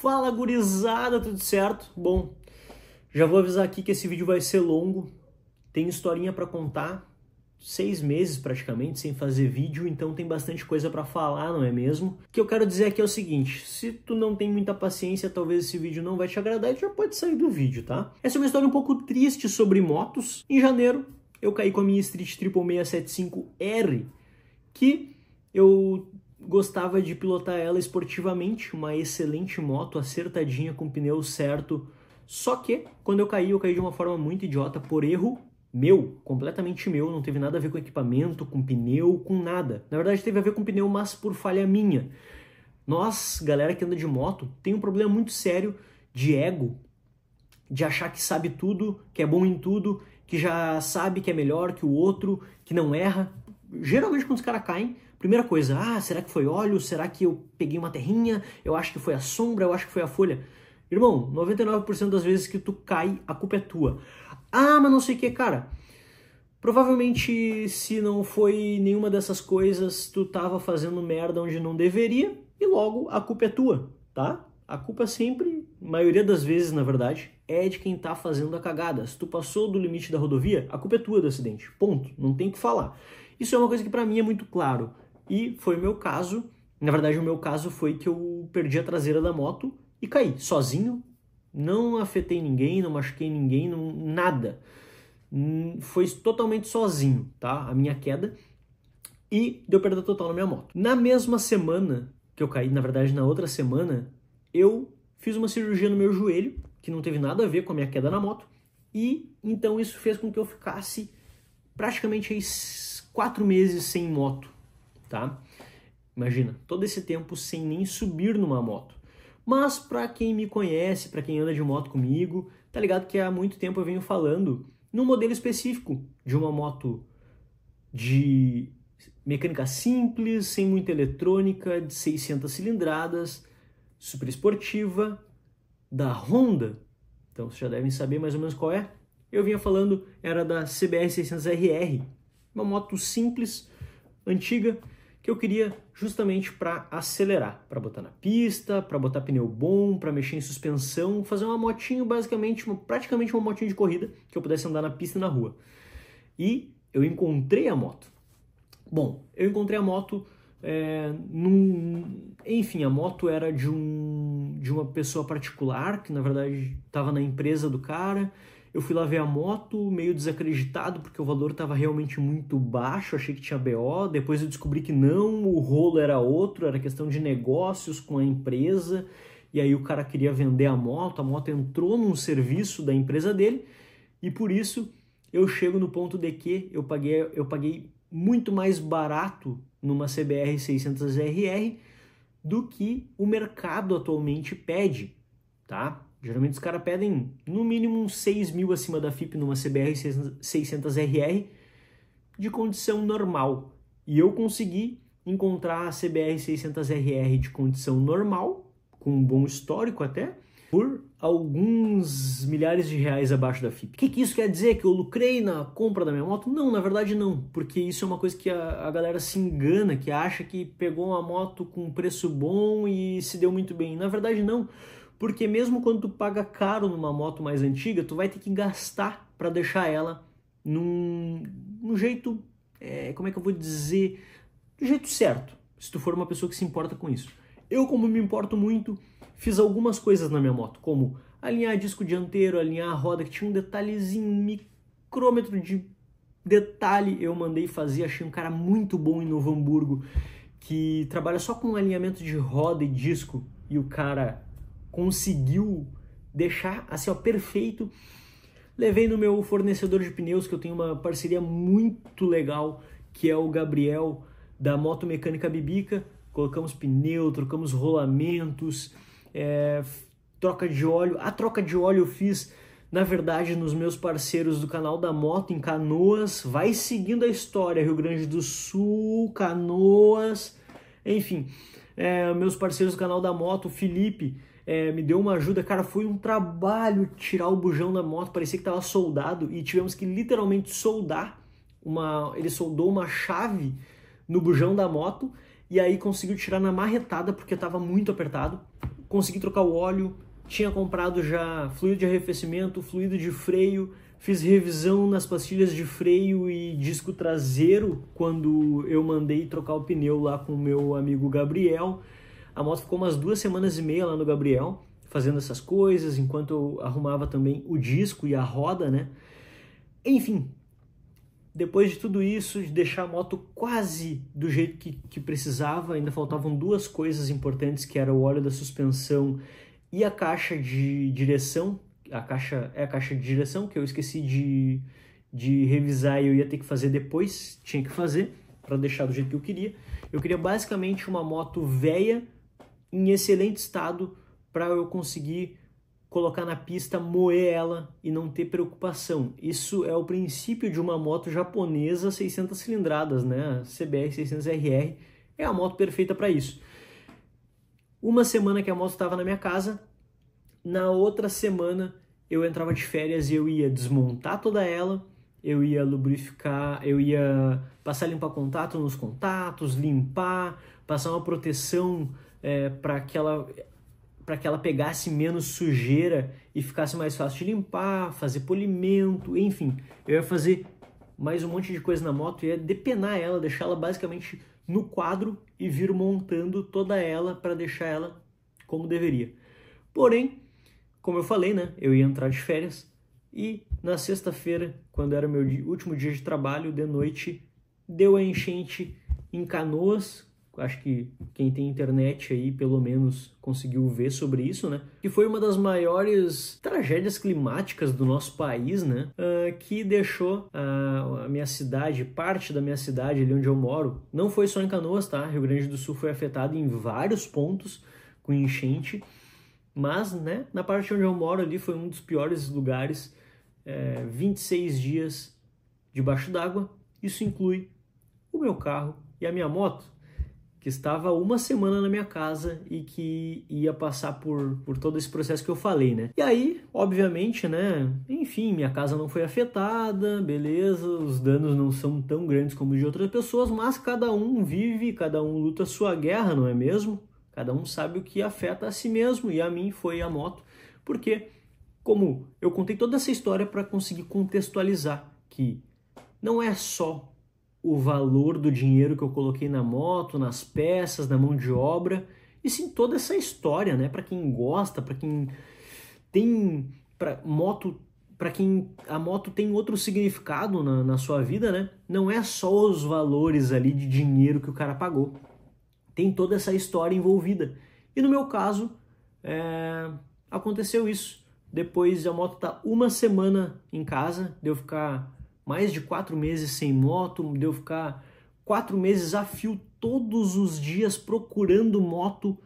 Fala gurizada, tudo certo? Bom, já vou avisar aqui que esse vídeo vai ser longo, tem historinha para contar, seis meses praticamente sem fazer vídeo, então tem bastante coisa para falar, não é mesmo? O que eu quero dizer aqui é o seguinte, se tu não tem muita paciência, talvez esse vídeo não vai te agradar e tu já pode sair do vídeo, tá? Essa é uma história um pouco triste sobre motos. Em janeiro, eu caí com a minha Street Triple 675R, que eu gostava de pilotar ela esportivamente, uma excelente moto, acertadinha, com pneu certo. Só que, quando eu caí, eu caí de uma forma muito idiota, por erro meu, completamente meu, não teve nada a ver com equipamento, com pneu, com nada. Na verdade, teve a ver com pneu, mas por falha minha. Nós, galera que anda de moto, tem um problema muito sério de ego, de achar que sabe tudo, que é bom em tudo, que já sabe que é melhor que o outro, que não erra. Geralmente, quando os caras caem, Primeira coisa, ah, será que foi óleo? Será que eu peguei uma terrinha? Eu acho que foi a sombra, eu acho que foi a folha. Irmão, 99% das vezes que tu cai, a culpa é tua. Ah, mas não sei o que, cara. Provavelmente, se não foi nenhuma dessas coisas, tu tava fazendo merda onde não deveria e logo a culpa é tua, tá? A culpa sempre, maioria das vezes, na verdade, é de quem tá fazendo a cagada. Se tu passou do limite da rodovia, a culpa é tua do acidente. Ponto. Não tem o que falar. Isso é uma coisa que para mim é muito claro. E foi o meu caso. Na verdade, o meu caso foi que eu perdi a traseira da moto e caí sozinho. Não afetei ninguém, não machuquei ninguém, não, nada. Hum, foi totalmente sozinho, tá? A minha queda. E deu perda total na minha moto. Na mesma semana que eu caí, na verdade, na outra semana, eu fiz uma cirurgia no meu joelho, que não teve nada a ver com a minha queda na moto. E então isso fez com que eu ficasse praticamente quatro meses sem moto tá? Imagina, todo esse tempo sem nem subir numa moto. Mas para quem me conhece, para quem anda de moto comigo, tá ligado que há muito tempo eu venho falando num modelo específico de uma moto de mecânica simples, sem muita eletrônica, de 600 cilindradas, super esportiva, da Honda. Então vocês já devem saber mais ou menos qual é. Eu vinha falando, era da CBR 600RR, uma moto simples, antiga, que eu queria justamente para acelerar, para botar na pista, para botar pneu bom, para mexer em suspensão, fazer uma motinho basicamente, uma, praticamente uma motinho de corrida que eu pudesse andar na pista e na rua. E eu encontrei a moto. Bom, eu encontrei a moto é, num, enfim, a moto era de um de uma pessoa particular que na verdade estava na empresa do cara eu fui lá ver a moto, meio desacreditado, porque o valor estava realmente muito baixo, achei que tinha BO, depois eu descobri que não, o rolo era outro, era questão de negócios com a empresa, e aí o cara queria vender a moto, a moto entrou num serviço da empresa dele, e por isso eu chego no ponto de que eu paguei, eu paguei muito mais barato numa CBR 600 RR do que o mercado atualmente pede, tá? Geralmente os caras pedem no mínimo uns 6 mil acima da FIP numa CBR 600RR de condição normal. E eu consegui encontrar a CBR 600RR de condição normal, com um bom histórico até, por alguns milhares de reais abaixo da FIP. O que, que, isso quer dizer? Que eu lucrei na compra da minha moto? Não, na verdade não, porque isso é uma coisa que a, a galera se engana, que acha que pegou uma moto com preço bom e se deu muito bem. Na verdade não porque mesmo quando tu paga caro numa moto mais antiga, tu vai ter que gastar para deixar ela num, num jeito, é, como é que eu vou dizer, do jeito certo, se tu for uma pessoa que se importa com isso. Eu, como me importo muito, fiz algumas coisas na minha moto, como alinhar disco dianteiro, alinhar a roda, que tinha um detalhezinho, um micrômetro de detalhe eu mandei fazer, achei um cara muito bom em Novo Hamburgo, que trabalha só com alinhamento de roda e disco, e o cara conseguiu deixar assim ó, perfeito. Levei no meu fornecedor de pneus, que eu tenho uma parceria muito legal, que é o Gabriel da Moto Mecânica Bibica. Colocamos pneu, trocamos rolamentos, é, troca de óleo. A troca de óleo eu fiz, na verdade, nos meus parceiros do canal da moto em Canoas. Vai seguindo a história, Rio Grande do Sul, Canoas, enfim. É, meus parceiros do canal da moto, Felipe, é, me deu uma ajuda. Cara, foi um trabalho tirar o bujão da moto, parecia que estava soldado e tivemos que literalmente soldar uma. Ele soldou uma chave no bujão da moto e aí conseguiu tirar na marretada porque estava muito apertado. Consegui trocar o óleo, tinha comprado já fluido de arrefecimento, fluido de freio, fiz revisão nas pastilhas de freio e disco traseiro quando eu mandei trocar o pneu lá com o meu amigo Gabriel. A moto ficou umas duas semanas e meia lá no Gabriel, fazendo essas coisas, enquanto eu arrumava também o disco e a roda, né? Enfim, depois de tudo isso, de deixar a moto quase do jeito que, que precisava, ainda faltavam duas coisas importantes, que era o óleo da suspensão e a caixa de direção. A caixa é a caixa de direção que eu esqueci de, de revisar e eu ia ter que fazer depois, tinha que fazer para deixar do jeito que eu queria. Eu queria basicamente uma moto velha em excelente estado para eu conseguir colocar na pista, moer ela e não ter preocupação. Isso é o princípio de uma moto japonesa 600 cilindradas, né? CBR 600RR é a moto perfeita para isso. Uma semana que a moto estava na minha casa, na outra semana eu entrava de férias e eu ia desmontar toda ela, eu ia lubrificar, eu ia passar limpa limpar contato nos contatos, limpar, passar uma proteção é, para que ela para que ela pegasse menos sujeira e ficasse mais fácil de limpar, fazer polimento, enfim. Eu ia fazer mais um monte de coisa na moto, e ia depenar ela, deixar ela basicamente no quadro e vir montando toda ela para deixar ela como deveria. Porém, como eu falei, né, eu ia entrar de férias e na sexta-feira, quando era meu último dia de trabalho, de noite, deu a enchente em Canoas, acho que quem tem internet aí pelo menos conseguiu ver sobre isso, né? Que foi uma das maiores tragédias climáticas do nosso país, né? Uh, que deixou a, a, minha cidade, parte da minha cidade ali onde eu moro, não foi só em Canoas, tá? Rio Grande do Sul foi afetado em vários pontos com enchente, mas, né? Na parte onde eu moro ali foi um dos piores lugares, é, 26 dias debaixo d'água. Isso inclui o meu carro e a minha moto que estava uma semana na minha casa e que ia passar por, por todo esse processo que eu falei, né? E aí, obviamente, né? Enfim, minha casa não foi afetada, beleza, os danos não são tão grandes como de outras pessoas, mas cada um vive, cada um luta sua guerra, não é mesmo? Cada um sabe o que afeta a si mesmo e a mim foi a moto, porque como eu contei toda essa história para conseguir contextualizar que não é só o valor do dinheiro que eu coloquei na moto, nas peças, na mão de obra, e sim toda essa história, né? Para quem gosta, para quem tem moto, para quem a moto tem outro significado na, na sua vida, né? Não é só os valores ali de dinheiro que o cara pagou. Tem toda essa história envolvida. E no meu caso, é, aconteceu isso. Depois a moto tá uma semana em casa, deu eu ficar mais de quatro meses sem moto, deu ficar quatro meses a fio todos os dias procurando moto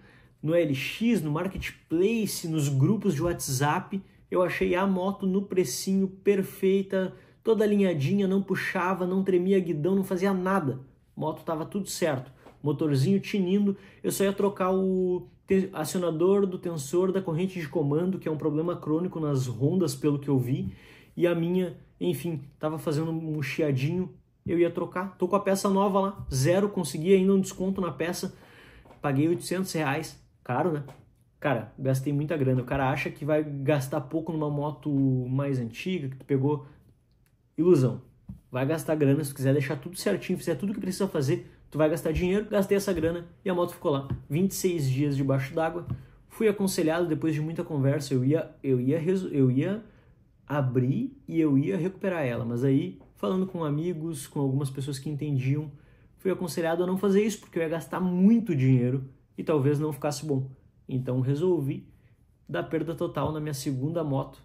no LX, no marketplace, nos grupos de WhatsApp. Eu achei a moto no precinho perfeita, toda alinhadinha, não puxava, não tremia guidão, não fazia nada. Moto tava tudo certo, motorzinho tinindo. Eu só ia trocar o acionador do tensor da corrente de comando, que é um problema crônico nas rondas, pelo que eu vi, e a minha enfim, estava fazendo um chiadinho, eu ia trocar. Tô com a peça nova lá, zero, consegui ainda um desconto na peça. Paguei 800 reais, caro, né? Cara, gastei muita grana. O cara acha que vai gastar pouco numa moto mais antiga, que tu pegou. Ilusão. Vai gastar grana se quiser deixar tudo certinho, fizer tudo o que precisa fazer, tu vai gastar dinheiro. Gastei essa grana e a moto ficou lá. 26 dias debaixo d'água. Fui aconselhado depois de muita conversa, eu ia, eu ia, eu ia abri e eu ia recuperar ela. Mas aí, falando com amigos, com algumas pessoas que entendiam, fui aconselhado a não fazer isso porque eu ia gastar muito dinheiro e talvez não ficasse bom. Então resolvi dar perda total na minha segunda moto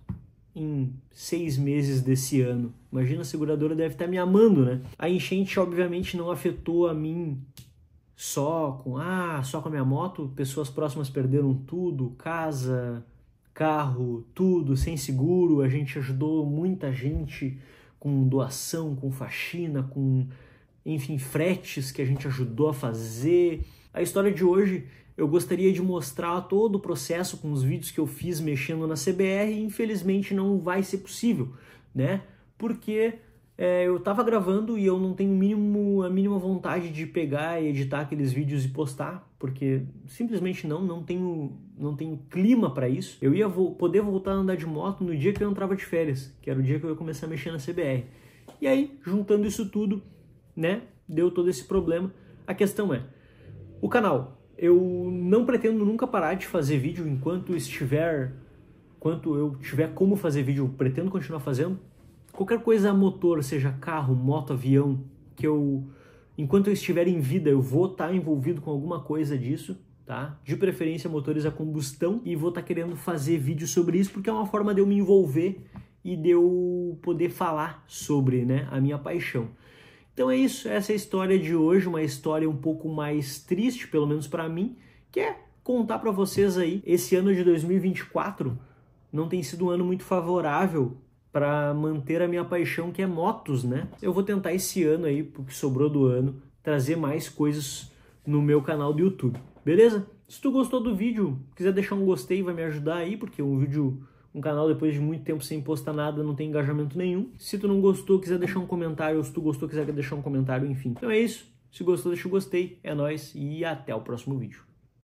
em seis meses desse ano. Imagina a seguradora deve estar me amando, né? A enchente obviamente não afetou a mim só com ah só com a minha moto. Pessoas próximas perderam tudo, casa, carro, tudo, sem seguro. A gente ajudou muita gente com doação, com faxina, com enfim, fretes que a gente ajudou a fazer. A história de hoje eu gostaria de mostrar todo o processo com os vídeos que eu fiz mexendo na CBR e infelizmente não vai ser possível, né? Porque é, eu tava gravando e eu não tenho mínimo, a mínima vontade de pegar e editar aqueles vídeos e postar, porque simplesmente não, não tenho, não tenho clima para isso. Eu ia vo poder voltar a andar de moto no dia que eu entrava de férias, que era o dia que eu ia começar a mexer na CBR. E aí, juntando isso tudo, né, deu todo esse problema. A questão é, o canal, eu não pretendo nunca parar de fazer vídeo enquanto estiver, enquanto eu tiver como fazer vídeo, eu pretendo continuar fazendo qualquer coisa a motor, seja carro, moto, avião, que eu, enquanto eu estiver em vida, eu vou estar tá envolvido com alguma coisa disso, tá? De preferência motores a combustão e vou estar tá querendo fazer vídeo sobre isso porque é uma forma de eu me envolver e de eu poder falar sobre, né, a minha paixão. Então é isso, essa é a história de hoje, uma história um pouco mais triste, pelo menos para mim, que é contar para vocês aí, esse ano de 2024 não tem sido um ano muito favorável para manter a minha paixão que é motos, né? Eu vou tentar esse ano aí, porque sobrou do ano, trazer mais coisas no meu canal do YouTube, beleza? Se tu gostou do vídeo, quiser deixar um gostei, vai me ajudar aí, porque um vídeo, um canal depois de muito tempo sem postar nada, não tem engajamento nenhum. Se tu não gostou, quiser deixar um comentário, ou se tu gostou, quiser deixar um comentário, enfim. Então é isso. Se gostou, deixa o gostei. É nóis e até o próximo vídeo.